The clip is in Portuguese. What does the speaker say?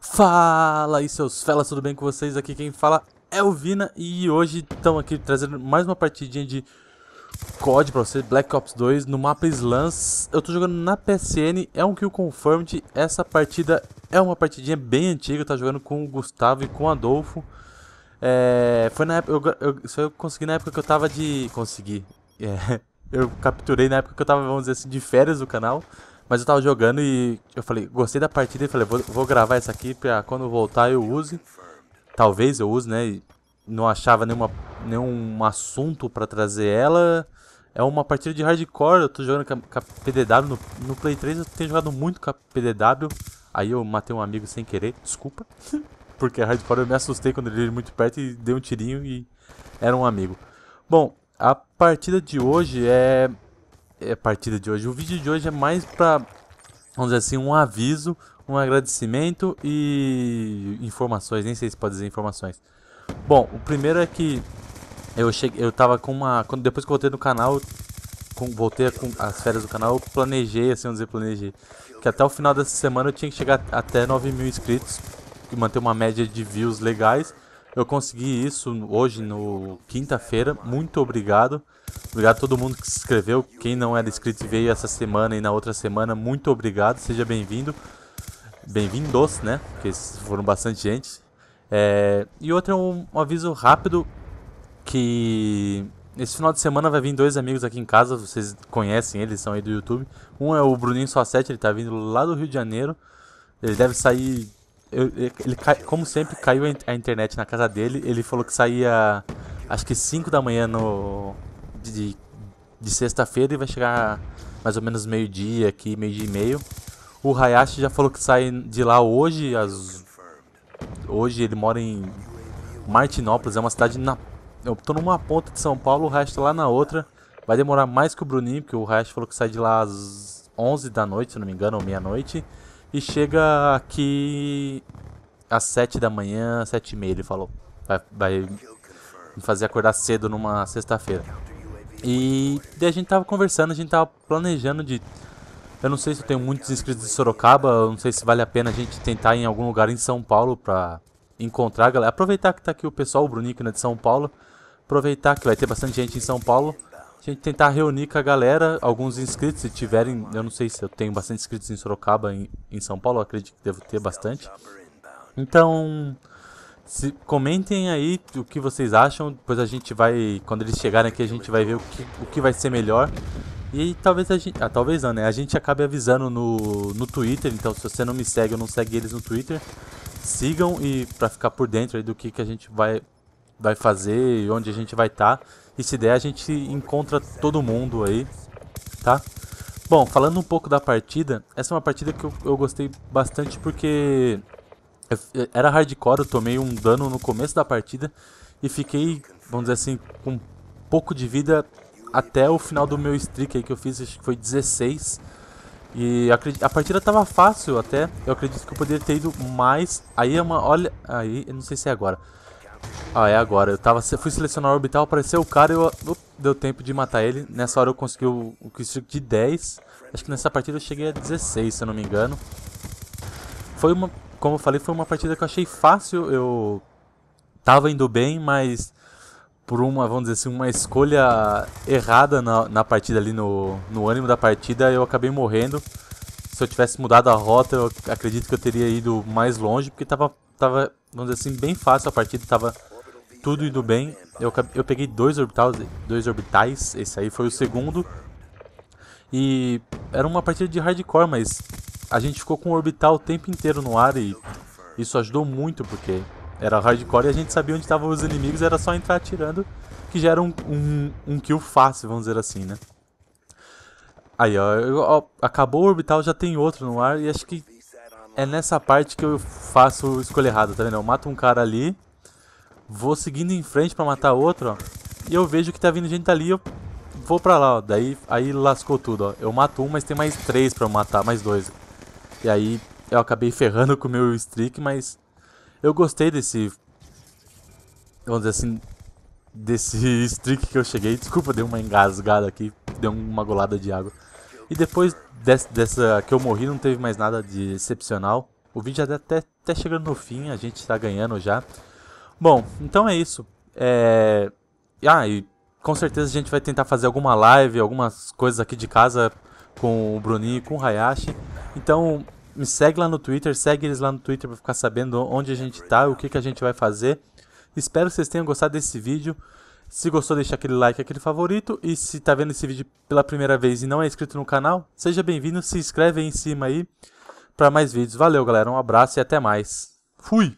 Fala aí seus felas, tudo bem com vocês? Aqui quem fala é o Vina e hoje estamos aqui trazendo mais uma partidinha de COD pra vocês, Black Ops 2, no mapa Slans. Eu tô jogando na PSN, é um kill confirmed, essa partida é uma partidinha bem antiga, eu estou jogando com o Gustavo e com o Adolfo. É, foi na época, eu, eu, eu consegui na época que eu tava de... consegui, é, eu capturei na época que eu tava, vamos dizer assim, de férias do canal. Mas eu tava jogando e eu falei, gostei da partida e falei, vou, vou, gravar essa aqui pra quando voltar eu use. Talvez eu use, né? E não achava nenhuma, nenhum assunto pra trazer ela. É uma partida de hardcore, eu tô jogando com a, com a PDW. No, no, Play 3 eu tenho jogado muito com a PDW. Aí eu matei um amigo sem querer, desculpa. Porque a hardcore eu me assustei quando ele veio muito perto e dei um tirinho e era um amigo. Bom, a partida de hoje é é a partida de hoje. O vídeo de hoje é mais para, vamos dizer assim, um aviso, um agradecimento e informações. Nem sei se pode dizer informações. Bom, o primeiro é que eu cheguei, eu tava com uma, quando, depois que eu voltei no canal, com, voltei com as férias do canal, eu planejei, assim, vamos dizer, planejei, que até o final dessa semana eu tinha que chegar até 9 mil inscritos e manter uma média de views legais. Eu consegui isso hoje no quinta-feira. Muito obrigado. Obrigado a todo mundo que se inscreveu. Quem não era inscrito e veio essa semana e na outra semana, muito obrigado. Seja bem-vindo. Bem-vindos, né? Porque foram bastante gente. É... E outro é um, aviso rápido que esse final de semana vai vir dois amigos aqui em casa, vocês conhecem eles, são aí do YouTube. Um é o Bruninho Só7, ele tá vindo lá do Rio de Janeiro. Ele deve sair eu, ele, como sempre, caiu a internet na casa dele. Ele falou que saía acho que 5 da manhã no, de, de sexta-feira e vai chegar mais ou menos meio-dia aqui, meio-dia e meio. O Hayashi já falou que sai de lá hoje. As, hoje ele mora em Martinópolis, é uma cidade na. Eu tô numa ponta de São Paulo, o Hayashi tá lá na outra. Vai demorar mais que o Bruninho, porque o Hayashi falou que sai de lá às 11 da noite, se não me engano, ou meia-noite. E chega aqui às sete da manhã, sete e meia, ele falou. Vai, vai me fazer acordar cedo numa sexta-feira. E daí a gente tava conversando, a gente tava planejando de... Eu não sei se eu tenho muitos inscritos de Sorocaba, eu não sei se vale a pena a gente tentar em algum lugar em São Paulo pra encontrar galera. Aproveitar que tá aqui o pessoal, o Brunico né, de São Paulo. Aproveitar que vai ter bastante gente em São Paulo gente tentar reunir com a galera, alguns inscritos, se tiverem, eu não sei se eu tenho bastante inscritos em Sorocaba, em, em São Paulo, acredito que devo ter bastante. Então, se, comentem aí o que vocês acham, depois a gente vai, quando eles chegarem aqui, a gente vai ver o que, o que vai ser melhor. E talvez a gente, ah, talvez não, né? A gente acabe avisando no, no Twitter, então se você não me segue ou não segue eles no Twitter, sigam e para ficar por dentro aí do que, que a gente vai, vai fazer e onde a gente vai estar. Tá. E se der, a gente encontra todo mundo aí, tá? Bom, falando um pouco da partida, essa é uma partida que eu, eu gostei bastante porque é, é, era hardcore, eu tomei um dano no começo da partida e fiquei, vamos dizer assim, com pouco de vida até o final do meu streak aí que eu fiz, acho que foi 16. E a, a partida tava fácil até, eu acredito que eu poderia ter ido mais. Aí é uma, olha, aí, eu não sei se é agora. Ah, é agora. Eu tava, fui selecionar o orbital, apareceu o cara e eu, eu, deu tempo de matar ele. Nessa hora eu consegui o, o streak de 10. Acho que nessa partida eu cheguei a 16, se eu não me engano. Foi uma, como eu falei, foi uma partida que eu achei fácil. Eu tava indo bem, mas por uma, vamos dizer assim, uma escolha errada na, na partida ali, no, no ânimo da partida, eu acabei morrendo. Se eu tivesse mudado a rota, eu acredito que eu teria ido mais longe, porque tava, tava vamos dizer assim, bem fácil a partida, tava tudo indo bem. Eu, eu peguei dois orbitais, dois orbitais, esse aí foi o segundo. E era uma partida de hardcore, mas a gente ficou com o orbital o tempo inteiro no ar e isso ajudou muito, porque era hardcore e a gente sabia onde estavam os inimigos, era só entrar atirando, que já era um, um, um kill fácil, vamos dizer assim, né? Aí, ó, ó, acabou o orbital, já tem outro no ar e acho que é nessa parte que eu faço escolha errada, tá vendo? Eu mato um cara ali, vou seguindo em frente pra matar outro, ó. E eu vejo que tá vindo gente ali, eu vou pra lá, ó. Daí aí lascou tudo, ó. Eu mato um, mas tem mais três pra eu matar, mais dois. E aí eu acabei ferrando com o meu streak, mas eu gostei desse... Vamos dizer assim... Desse streak que eu cheguei. Desculpa, dei uma engasgada aqui. Deu uma golada de água. E depois dessa, dessa que eu morri, não teve mais nada de excepcional. O vídeo já até, até chegando no fim, a gente está ganhando já. Bom, então é isso. É... Ah, e com certeza a gente vai tentar fazer alguma live, algumas coisas aqui de casa com o Bruninho e com o Hayashi. Então me segue lá no Twitter, segue eles lá no Twitter para ficar sabendo onde a gente tá, o que, que a gente vai fazer. Espero que vocês tenham gostado desse vídeo. Se gostou, deixa aquele like, aquele favorito. E se está vendo esse vídeo pela primeira vez e não é inscrito no canal, seja bem-vindo, se inscreve aí em cima aí para mais vídeos. Valeu, galera. Um abraço e até mais. Fui!